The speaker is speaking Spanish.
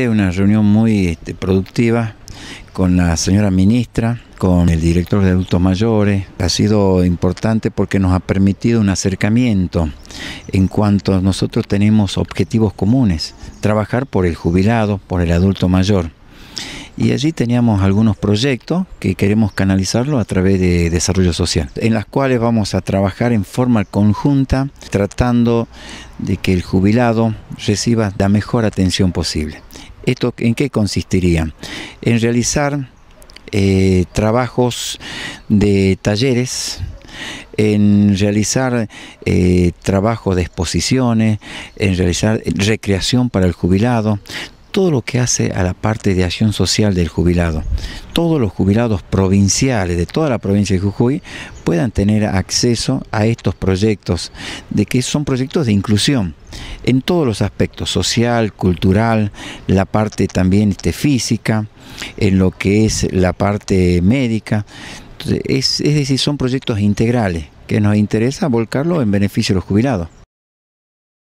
Una reunión muy este, productiva con la señora ministra, con el director de adultos mayores. Ha sido importante porque nos ha permitido un acercamiento en cuanto nosotros tenemos objetivos comunes, trabajar por el jubilado, por el adulto mayor. Y allí teníamos algunos proyectos que queremos canalizarlo a través de desarrollo social, en las cuales vamos a trabajar en forma conjunta, tratando de que el jubilado reciba la mejor atención posible. ¿Esto en qué consistiría? En realizar eh, trabajos de talleres, en realizar eh, trabajos de exposiciones, en realizar recreación para el jubilado, todo lo que hace a la parte de acción social del jubilado. Todos los jubilados provinciales de toda la provincia de Jujuy puedan tener acceso a estos proyectos, de que son proyectos de inclusión en todos los aspectos, social, cultural, la parte también este, física, en lo que es la parte médica. es, es decir, son proyectos integrales que nos interesa volcarlo en beneficio de los jubilados.